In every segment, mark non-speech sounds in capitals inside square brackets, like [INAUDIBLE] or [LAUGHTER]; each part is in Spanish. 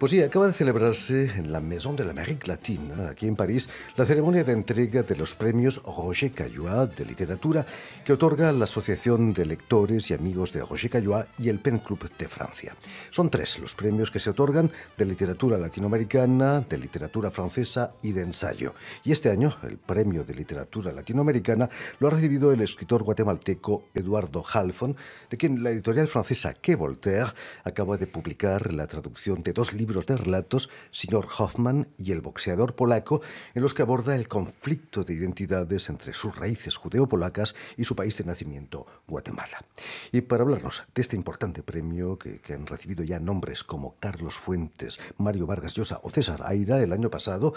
Pues sí, acaba de celebrarse en la Maison de l'Amérique Latine, aquí en París, la ceremonia de entrega de los premios Roger Caillois de literatura que otorga la Asociación de Lectores y Amigos de Roger Caillois y el Pen Club de Francia. Son tres los premios que se otorgan de literatura latinoamericana, de literatura francesa y de ensayo. Y este año, el premio de literatura latinoamericana lo ha recibido el escritor guatemalteco Eduardo Halfon, de quien la editorial francesa Que Voltaire acaba de publicar la traducción de dos libros libros de relatos, Señor Hoffman y El boxeador polaco, en los que aborda el conflicto de identidades entre sus raíces judeo-polacas y su país de nacimiento, Guatemala. Y para hablarnos de este importante premio que, han recibido ya nombres como Carlos Fuentes, Mario Vargas Llosa o César Aira el año pasado,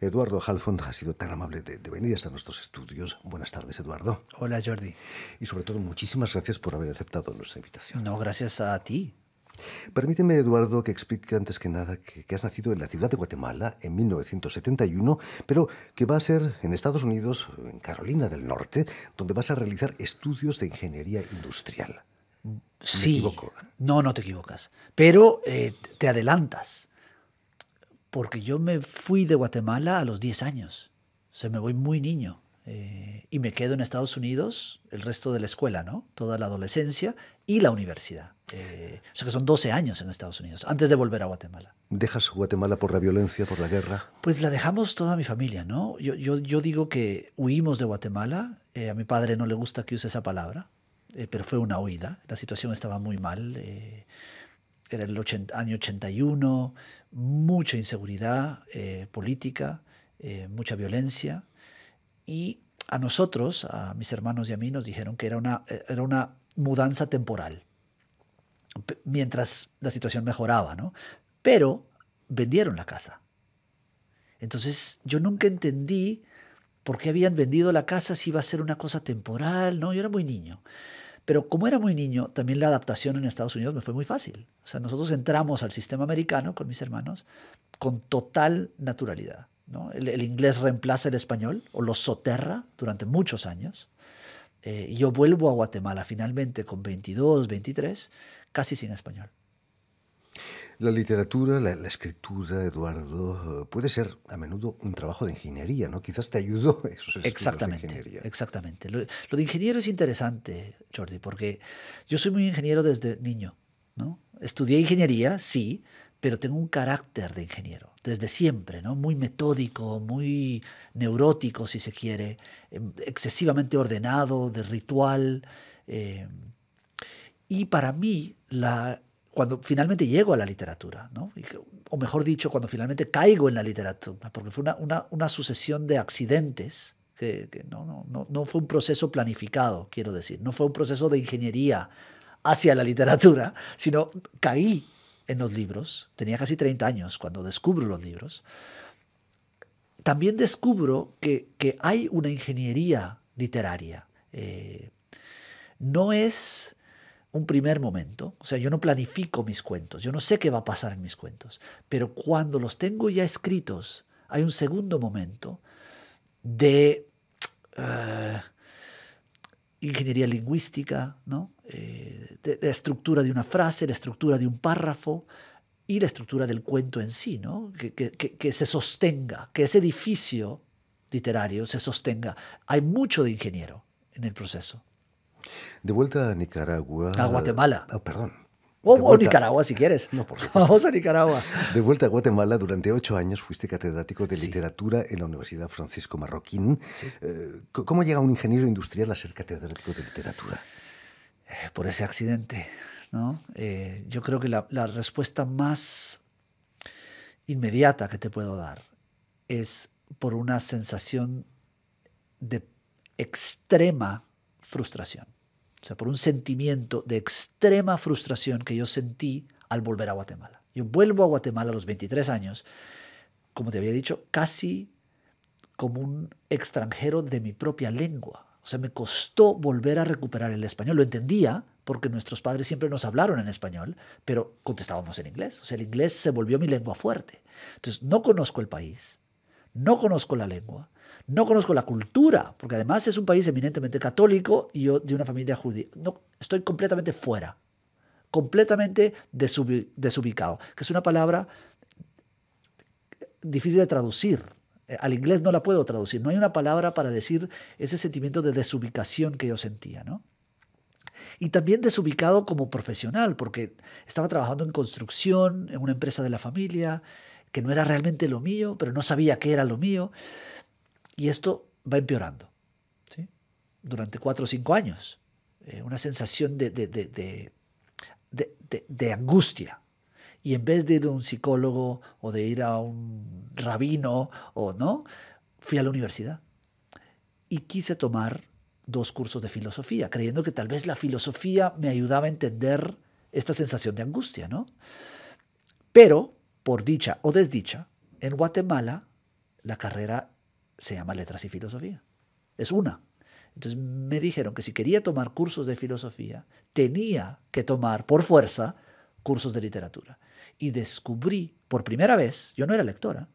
Eduardo Halfond ha sido tan amable de venir hasta nuestros estudios. Buenas tardes, Eduardo. Hola, Jordi. Y sobre todo, muchísimas gracias por haber aceptado nuestra invitación. No, gracias a ti. Permíteme, Eduardo, que explique antes que nada que, has nacido en la ciudad de Guatemala en 1971, pero que va a ser en Estados Unidos, en Carolina del Norte, donde vas a realizar estudios de ingeniería industrial. sí. No, no te equivocas. Pero eh, te adelantas, porque yo me fui de Guatemala a los 10 años. Se me voy muy niño. Eh, y me quedo en Estados Unidos el resto de la escuela, ¿no? Toda la adolescencia y la universidad. Eh, o sea que son 12 años en Estados Unidos, antes de volver a Guatemala. ¿Dejas Guatemala por la violencia, por la guerra? Pues la dejamos toda mi familia, ¿no? Yo, yo, digo que huimos de Guatemala, eh, a mi padre no le gusta que use esa palabra, pero fue una huida, la situación estaba muy mal era el año 81, mucha inseguridad política, mucha violencia y a nosotros, a mis hermanos y a mí, nos dijeron que era una, eh, era una mudanza temporal, mientras la situación mejoraba, ¿no? Pero vendieron la casa. Entonces yo nunca entendí por qué habían vendido la casa si iba a ser una cosa temporal, ¿no? Yo era muy niño. Pero como era muy niño, también la adaptación en Estados Unidos me fue muy fácil. O sea, nosotros entramos al sistema americano con mis hermanos con total naturalidad. El, inglés reemplaza el español o lo soterra durante muchos años. Eh, y yo vuelvo a Guatemala finalmente con 22, 23, casi sin español. La literatura, la, escritura, Eduardo, eh, puede ser a menudo un trabajo de ingeniería, ¿no? Quizás te ayudó [LAUGHS] eso. exactamente, Exactamente. Lo, de ingeniero es interesante, Jordi, porque yo soy muy ingeniero desde niño, ¿no? Estudié ingeniería, sí, pero tengo un carácter de ingeniero desde siempre, ¿no? muy metódico, muy neurótico, si se quiere, em, excesivamente ordenado, de ritual. Eh, y para mí, la, cuando finalmente llego a la literatura, ¿no? o mejor dicho, cuando finalmente caigo en la literatura, porque fue una, una, sucesión de accidentes, que, que no, no, no, no, fue un proceso planificado, quiero decir, no fue un proceso de ingeniería hacia la literatura, sino caí en los libros, tenía casi 30 años cuando descubro los libros, también descubro que, hay una ingeniería literaria. Eh, no es un primer momento, o sea, yo no planifico mis cuentos, yo no sé qué va a pasar en mis cuentos, pero cuando los tengo ya escritos, hay un segundo momento de... Eh, ingeniería lingüística, ¿no? Eh, la estructura de una frase, la estructura de un párrafo y la estructura del cuento en sí, ¿no? que, que, se sostenga, que ese edificio literario se sostenga. Hay mucho de ingeniero en el proceso. De vuelta a Nicaragua. A Guatemala. Ah, perdón. O, Nicaragua, si quieres. por [LAUGHS] Vamos a Nicaragua. De vuelta a Guatemala, durante ocho años fuiste catedrático de literatura en la Universidad Francisco Marroquín. Eh, ¿Cómo llega un ingeniero industrial a ser catedrático de literatura? Eh, por ese accidente, ¿no? Eh, yo creo que la respuesta más inmediata que te puedo dar es por una sensación de extrema frustración o sea, por un sentimiento de extrema frustración que yo sentí al volver a Guatemala. Yo vuelvo a Guatemala a los 23 años, como te había dicho, casi como un extranjero de mi propia lengua. O sea, me costó volver a recuperar el español. Lo entendía porque nuestros padres siempre nos hablaron en español, pero contestábamos en inglés. O sea, el inglés se volvió mi lengua fuerte. Entonces, no conozco el país, no conozco la lengua, no conozco la cultura, porque además es un país eminentemente católico y yo de una familia judía. No, estoy completamente fuera, completamente desubicado, que es una palabra difícil de traducir. Eh, al inglés no la puedo traducir. No hay una palabra para decir ese sentimiento de desubicación que yo sentía, ¿no? y también desubicado como profesional, porque estaba trabajando en construcción, en una empresa de la familia, que no era realmente lo mío, pero no sabía qué era lo mío. Y esto va empeorando durante cuatro o cinco años. Eh, una sensación de, angustia. Y en vez de ir a un psicólogo o de ir a un rabino o no, fui a la universidad y quise tomar dos cursos de filosofía, creyendo que tal vez la filosofía me ayudaba a entender esta sensación de angustia, ¿no? Pero, por dicha o desdicha, en Guatemala la carrera se llama Letras y Filosofía. Es una. Entonces me dijeron que si quería tomar cursos de filosofía, tenía que tomar por fuerza cursos de literatura. Y descubrí, por primera vez, yo no era lectora,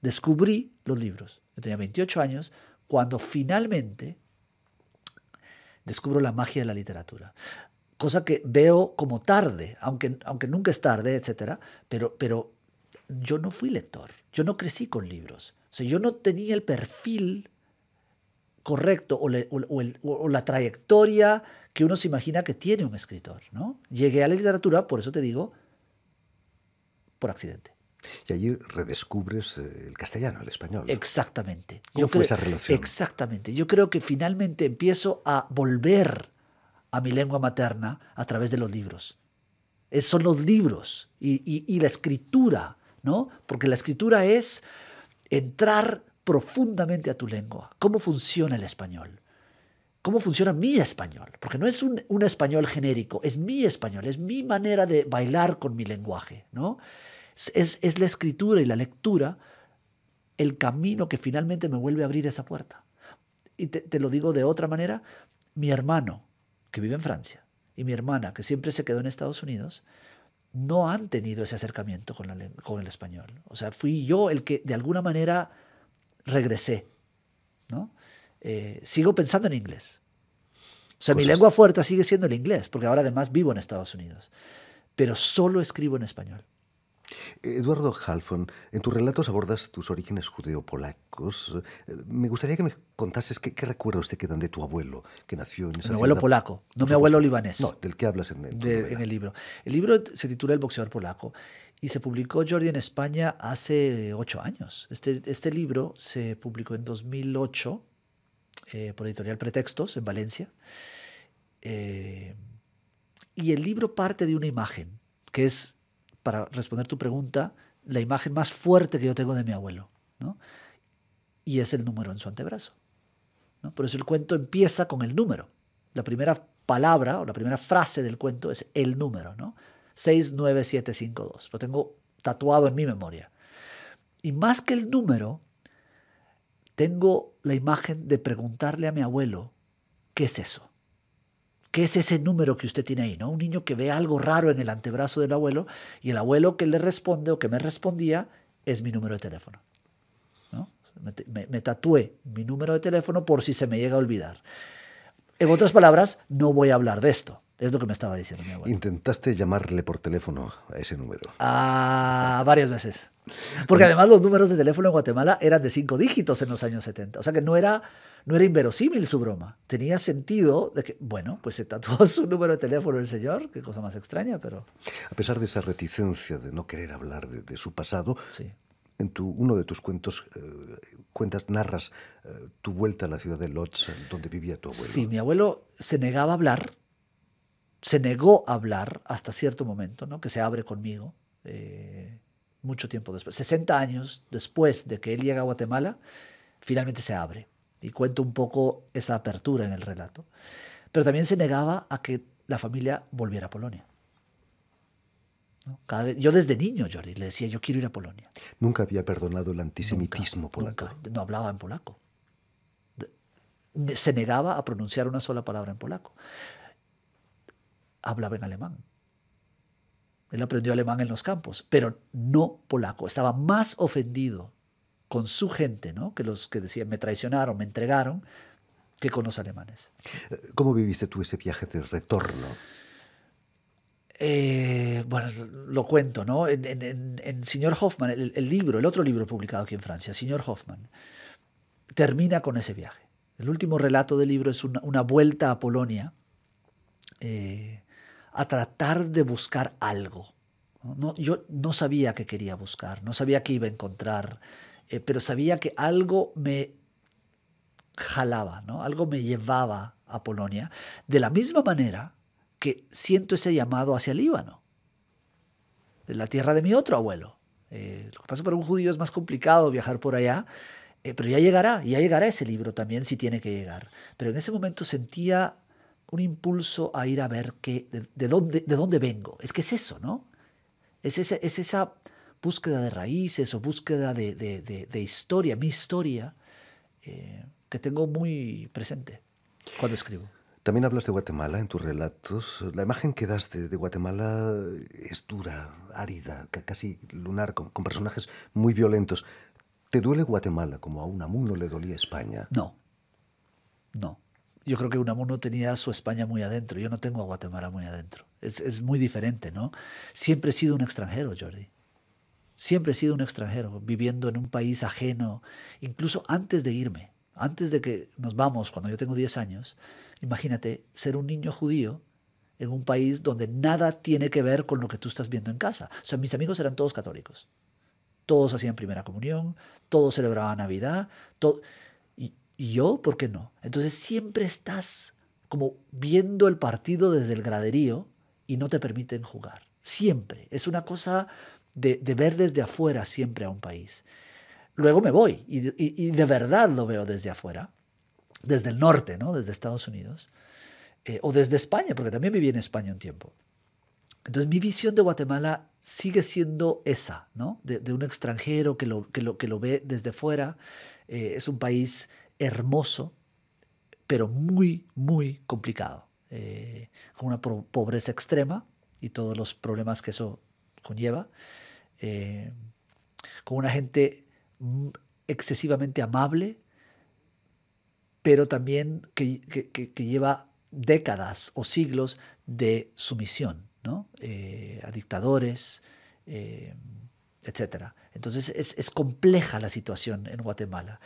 descubrí los libros. Yo tenía 28 años cuando finalmente descubro la magia de la literatura. Cosa que veo como tarde, aunque, aunque nunca es tarde, etc. Pero, pero yo no fui lector, yo no crecí con libros yo no tenía el perfil correcto o, la trayectoria que uno se imagina que tiene un escritor. ¿no? Llegué a la literatura, por eso te digo, por accidente. Y allí redescubres eh, el castellano, el español. Exactamente. ¿Cómo yo fue esa relación? Exactamente. Yo creo que finalmente empiezo a volver a mi lengua materna a través de los libros. son los libros y, y la escritura, ¿no? Porque la escritura es entrar profundamente a tu lengua, cómo funciona el español, cómo funciona mi español, porque no es un, español genérico, es mi español, es mi manera de bailar con mi lenguaje, ¿no? Es, la escritura y la lectura el camino que finalmente me vuelve a abrir esa puerta. Y te lo digo de otra manera, mi hermano, que vive en Francia, y mi hermana, que siempre se quedó en Estados Unidos, no han tenido ese acercamiento con, el español. O sea, fui yo el que de alguna manera regresé. ¿no? Eh, sigo pensando en inglés. O sea, mi lengua fuerte sigue siendo el inglés, porque ahora además vivo en Estados Unidos. Pero solo escribo en español. Eduardo Halfon, en tus relatos abordas tus orígenes judeopolacos. Me gustaría que me contases qué, recuerdos te quedan de tu abuelo, que nació en esa Mi abuelo polaco, no, mi abuelo libanés. No, del que hablas en, en, el libro. El libro se titula El boxeador polaco y se publicó, Jordi, en España hace ocho años. Este, este libro se publicó en 2008 eh, por Editorial Pretextos en Valencia. Eh, y el libro parte de una imagen, que es para responder tu pregunta, la imagen más fuerte que yo tengo de mi abuelo, ¿no? Y es el número en su antebrazo. ¿no? Por eso el cuento empieza con el número. La primera palabra o la primera frase del cuento es el número, ¿no? 69752. Lo tengo tatuado en mi memoria. Y más que el número, tengo la imagen de preguntarle a mi abuelo, ¿qué es eso? ¿Qué es ese número que usted tiene ahí? ¿no? Un niño que ve algo raro en el antebrazo del abuelo y el abuelo que le responde o que me respondía es mi número de teléfono. ¿no? Me, me, tatué mi número de teléfono por si se me llega a olvidar. En otras palabras, no voy a hablar de esto. Es lo que me estaba diciendo mi abuelo. ¿Intentaste llamarle por teléfono a ese número? Ah, varias veces. Porque además los números de teléfono en Guatemala eran de cinco dígitos en los años 70. O sea que no era, no era inverosímil su broma. Tenía sentido de que, bueno, pues se tatuó [LAUGHS] su número de teléfono el señor, qué cosa más extraña, pero... A pesar de esa reticencia de no querer hablar de, su pasado, en tu, uno de tus cuentos, eh, cuentas, narras eh, tu vuelta a la ciudad de Lodz, donde vivía tu abuelo. Sí, mi abuelo se negaba a hablar se negó a hablar hasta cierto momento, ¿no? que se abre conmigo, eh, mucho tiempo después, 60 años después de que él llega a Guatemala, finalmente se abre y cuento un poco esa apertura en el relato. Pero también se negaba a que la familia volviera a Polonia. yo desde niño, Jordi, le decía, yo quiero ir a Polonia. Nunca había perdonado el antisemitismo polaco. No hablaba en polaco. Se negaba a pronunciar una sola palabra en polaco hablaba en alemán. Él aprendió alemán en los campos, pero no polaco. Estaba más ofendido con su gente, ¿no? Que los que decían me traicionaron, me entregaron, que con los alemanes. Eh, ¿Cómo viviste tú ese viaje de retorno? Eh, bueno, lo cuento, ¿no? En, en, en Señor Hoffman, el, libro, el otro libro publicado aquí en Francia, Señor Hoffman, termina con ese viaje. El último relato del libro es una, una vuelta a Polonia. Eh, a tratar de buscar algo. No, yo no sabía que quería buscar, no sabía que iba a encontrar, eh, pero sabía que algo me jalaba, ¿no? algo me llevaba a Polonia, de la misma manera que siento ese llamado hacia Líbano, la tierra de mi otro abuelo. Eh, lo que pasa para un judío es más complicado viajar por allá, eh, pero ya llegará, ya llegará ese libro también si tiene que llegar. Pero en ese momento sentía un impulso a ir a ver qué, de, dónde, de dónde vengo. Es que es eso, ¿no? Es esa, es esa búsqueda de raíces o búsqueda de, historia, mi historia, eh, que tengo muy presente cuando escribo. También hablas de Guatemala en tus relatos. La imagen que das de, Guatemala es dura, árida, casi lunar, con, con, personajes muy violentos. ¿Te duele Guatemala como a un amuno le dolía España? No, no yo creo que Unamuno tenía su España muy adentro, yo no tengo a Guatemala muy adentro. Es, es, muy diferente, ¿no? Siempre he sido un extranjero, Jordi. Siempre he sido un extranjero, viviendo en un país ajeno, incluso antes de irme, antes de que nos vamos, cuando yo tengo 10 años, imagínate ser un niño judío en un país donde nada tiene que ver con lo que tú estás viendo en casa. O sea, mis amigos eran todos católicos. Todos hacían primera comunión, todos celebraban Navidad, todo ¿Y yo? ¿Por qué no? Entonces siempre estás como viendo el partido desde el graderío y no te permiten jugar. Siempre. Es una cosa de, ver desde afuera siempre a un país. Luego me voy y, de verdad lo veo desde afuera, desde el norte, ¿no? desde Estados Unidos, eh, o desde España, porque también viví en España un tiempo. Entonces mi visión de Guatemala sigue siendo esa, ¿no? de, un extranjero que lo, que, lo, que lo ve desde fuera. Eh, es un país hermoso, pero muy, muy complicado, eh, con una pobreza extrema y todos los problemas que eso conlleva, eh, con una gente excesivamente amable, pero también que, lleva décadas o siglos de sumisión eh, a dictadores, etc. Entonces es compleja la situación en Guatemala.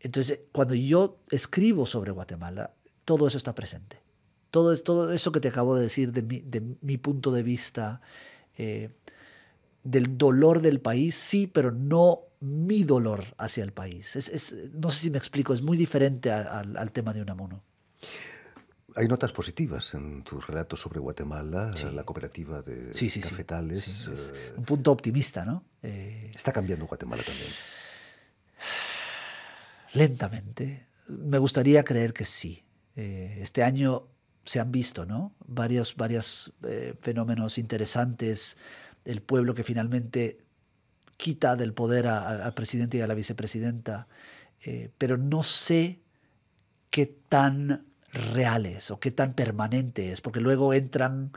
Entonces, cuando yo escribo sobre Guatemala, todo eso está presente. Todo, eso que te acabo de decir de mi, punto de vista, eh, del dolor del país, sí, pero no mi dolor hacia el país. no sé si me explico, es muy diferente al tema de Unamuno. Hay notas positivas en tus relatos sobre Guatemala, la cooperativa de sí, sí, cafetales. Eh, un punto optimista, ¿no? Eh, está cambiando Guatemala también lentamente. Me gustaría creer que sí. Eh, este año se han visto ¿no? varios, eh, fenómenos interesantes. El pueblo que finalmente quita del poder al presidente y a la vicepresidenta, eh, pero no sé qué tan reales o qué tan permanente es, porque luego entran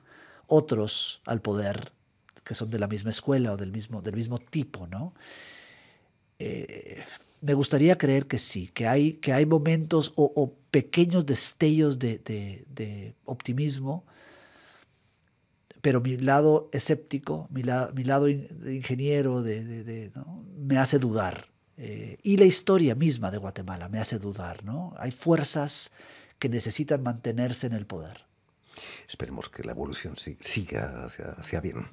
otros al poder que son de la misma escuela o del mismo, del mismo tipo, ¿no? Eh, me gustaría creer que sí, que hay, que hay momentos o, pequeños destellos de, optimismo, pero mi lado escéptico, mi, lado de ingeniero de, me hace dudar. Eh, y la historia misma de Guatemala me hace dudar. ¿no? Hay fuerzas que necesitan mantenerse en el poder. Esperemos que la evolución siga hacia bien.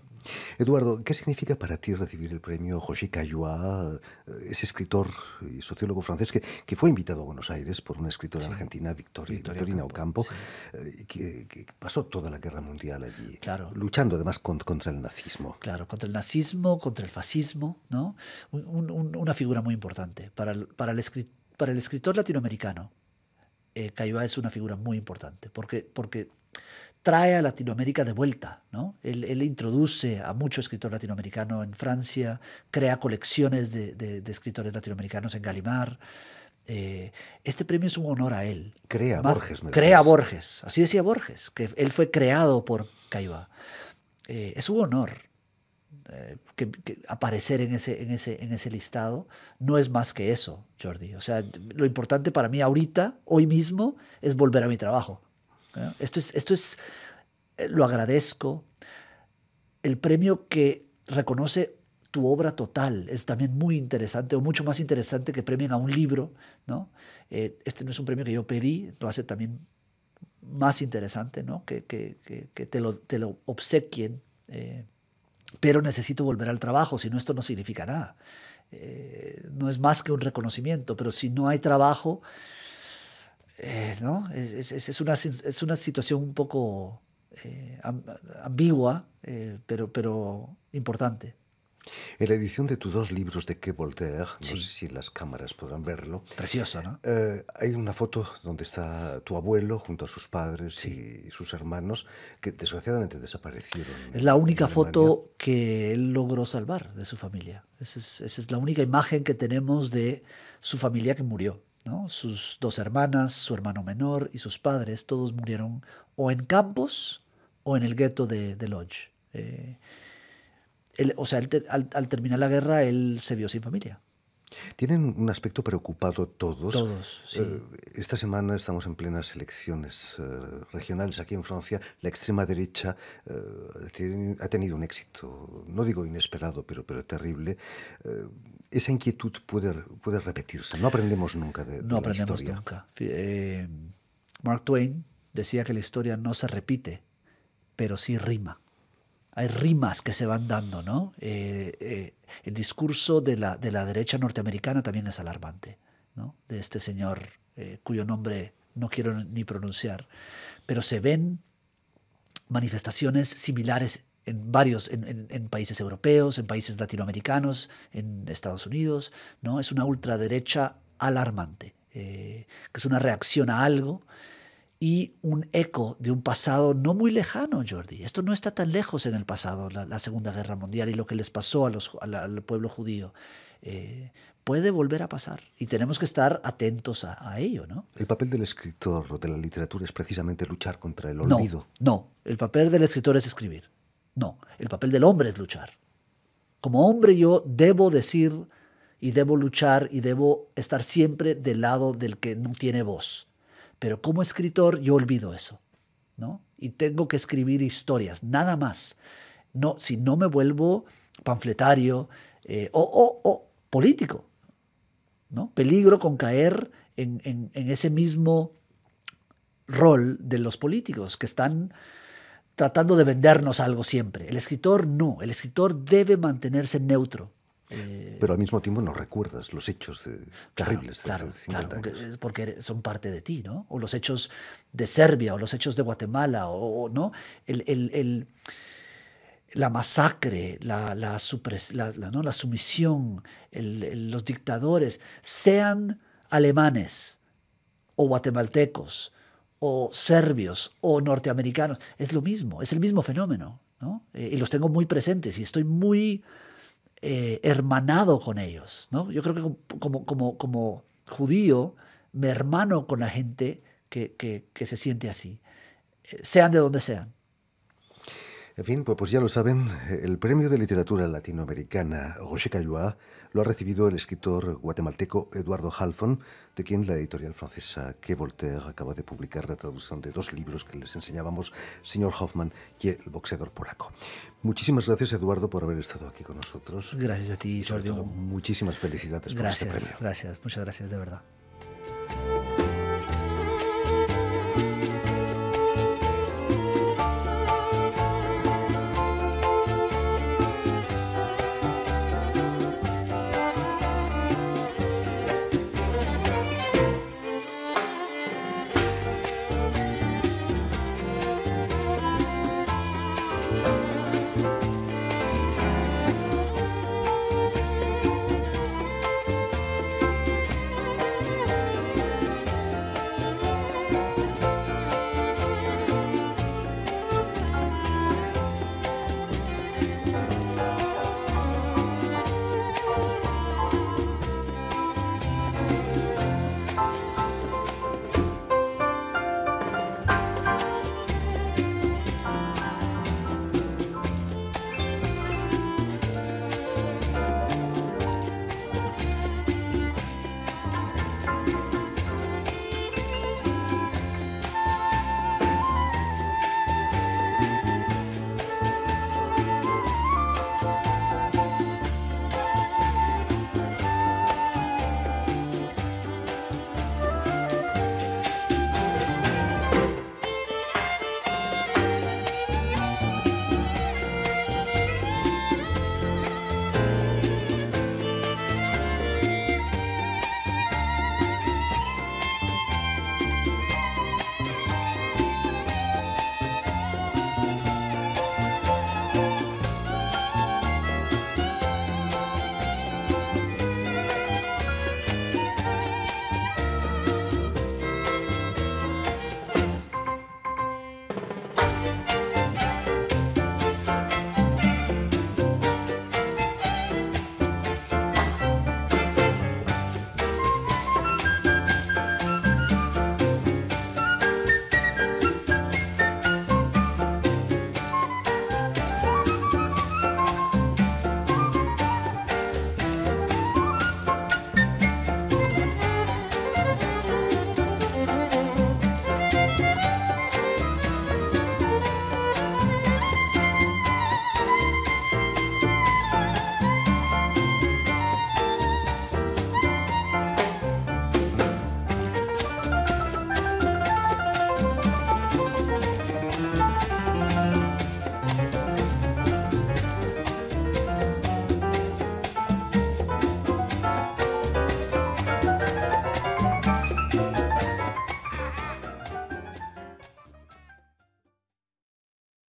Eduardo, ¿qué significa para ti recibir el premio José Caillois, eh, ese escritor y sociólogo francés que, fue invitado a Buenos Aires por una escritora argentina, Victoria, Ocampo, eh, que, pasó toda la guerra mundial allí, luchando además contra, el nazismo? Claro, contra el nazismo, contra el fascismo, ¿no? una figura muy importante para el, escritor latinoamericano. Eh, es una figura muy importante porque, porque trae a Latinoamérica de vuelta. ¿no? Él, introduce a mucho escritor latinoamericano en Francia, crea colecciones de, escritores latinoamericanos en Galimar. Eh, este premio es un honor a él. Crea Borges. crea Borges. Así decía Borges, que él fue creado por Caiba. Eh, es un honor eh, que, aparecer en ese, en, ese, en ese listado. No es más que eso, Jordi. O sea, lo importante para mí ahorita, hoy mismo, es volver a mi trabajo esto es, esto es, eh, lo agradezco. El premio que reconoce tu obra total es también muy interesante o mucho más interesante que premien a un libro. ¿no? Eh, este no es un premio que yo pedí, lo hace también más interesante ¿no? que, te, lo, te, lo, obsequien. Eh, pero necesito volver al trabajo, si no esto no significa nada. no es más que un reconocimiento, pero si no hay trabajo, eh, ¿no? Es, es, una, situación un poco eh, ambigua, eh, pero, pero importante. En la edición de tus dos libros de Que Voltaire, no sé si las cámaras podrán verlo. ¿no? hay una foto donde está tu abuelo junto a sus padres y sus hermanos, que desgraciadamente desaparecieron. Es la única foto que él logró salvar de su familia. esa es la única imagen que tenemos de su familia que murió. Sus dos hermanas, su hermano menor y sus padres, todos murieron o en campos o en el gueto de, Lodge. Eh, o sea, al, terminar la guerra, él se vio sin familia. Tienen un aspecto preocupado todos. Eh, esta semana estamos en plenas elecciones eh, regionales aquí en Francia. La extrema derecha eh, ha tenido un éxito, no digo inesperado, pero, pero terrible. esa inquietud puede, repetirse. No aprendemos nunca de, de no aprendemos historia. Nunca. Mark Twain decía que la historia no se repite, pero sí rima hay rimas que se van dando, ¿no? Eh, eh, el discurso de la, de la derecha norteamericana también es alarmante, ¿no? De este señor eh, cuyo nombre no quiero ni pronunciar, pero se ven manifestaciones similares en varios, en, en, países europeos, en países latinoamericanos, en Estados Unidos, ¿no? Es una ultraderecha alarmante, que es una reacción a algo y un eco de un pasado no muy lejano, Jordi. Esto no está tan lejos en el pasado, la, Segunda Guerra Mundial y lo que les pasó al pueblo judío. Eh, puede volver a pasar y tenemos que estar atentos a, ello. ¿no? El papel del escritor de la literatura es precisamente luchar contra el olvido. No, no, el papel del escritor es escribir. No, el papel del hombre es luchar. Como hombre yo debo decir y debo luchar y debo estar siempre del lado del que no tiene voz pero como escritor yo olvido eso, ¿no? Y tengo que escribir historias, nada más. No, si no me vuelvo panfletario eh, o, político, ¿no? Peligro con caer en ese mismo rol de los políticos que están tratando de vendernos algo siempre. El escritor no, el escritor debe mantenerse neutro. Eh, Pero al mismo tiempo no recuerdas los hechos terribles. Claro, de 50 claro, porque son parte de ti, ¿no? O los hechos de Serbia, o los hechos de Guatemala, o, no. El, la masacre, la, la, sumisión, los dictadores, sean alemanes o guatemaltecos o serbios o norteamericanos, es lo mismo, es el mismo fenómeno. ¿no? Eh, y los tengo muy presentes y estoy muy eh, hermanado con ellos. ¿no? Yo creo que como, como, como judío me hermano con la gente que se siente así, eh, sean de donde sean. En fin, pues, pues, ya lo saben, el Premio de Literatura Latinoamericana José Caillois lo ha recibido el escritor guatemalteco Eduardo Halfon, de quien la editorial francesa Que Voltaire acaba de publicar la traducción de dos libros que les enseñábamos, Señor Hoffman y El boxeador polaco. Muchísimas gracias, Eduardo, por haber estado aquí con nosotros. Gracias a ti, Jordi. Muchísimas felicidades gracias, por este premio. Gracias, muchas gracias, de verdad.